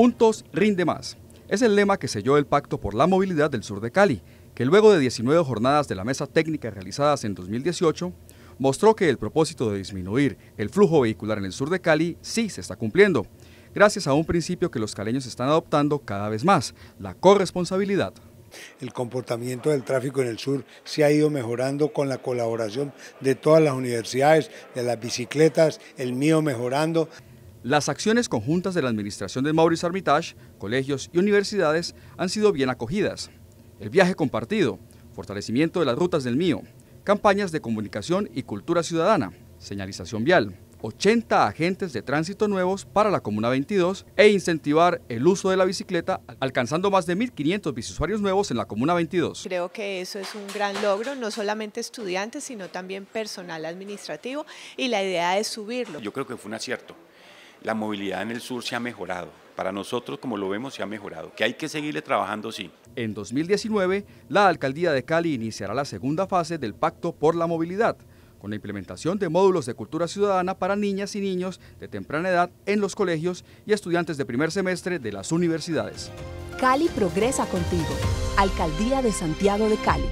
Juntos rinde más. Es el lema que selló el Pacto por la Movilidad del Sur de Cali, que luego de 19 jornadas de la mesa técnica realizadas en 2018, mostró que el propósito de disminuir el flujo vehicular en el sur de Cali sí se está cumpliendo, gracias a un principio que los caleños están adoptando cada vez más, la corresponsabilidad. El comportamiento del tráfico en el sur se ha ido mejorando con la colaboración de todas las universidades, de las bicicletas, el mío mejorando. Las acciones conjuntas de la administración de Mauricio Armitage, colegios y universidades han sido bien acogidas. El viaje compartido, fortalecimiento de las rutas del mío, campañas de comunicación y cultura ciudadana, señalización vial, 80 agentes de tránsito nuevos para la Comuna 22 e incentivar el uso de la bicicleta, alcanzando más de 1.500 usuarios nuevos en la Comuna 22. Creo que eso es un gran logro, no solamente estudiantes, sino también personal administrativo y la idea es subirlo. Yo creo que fue un acierto la movilidad en el sur se ha mejorado. Para nosotros, como lo vemos, se ha mejorado. Que hay que seguirle trabajando, sí. En 2019, la Alcaldía de Cali iniciará la segunda fase del Pacto por la Movilidad, con la implementación de módulos de cultura ciudadana para niñas y niños de temprana edad en los colegios y estudiantes de primer semestre de las universidades. Cali progresa contigo. Alcaldía de Santiago de Cali.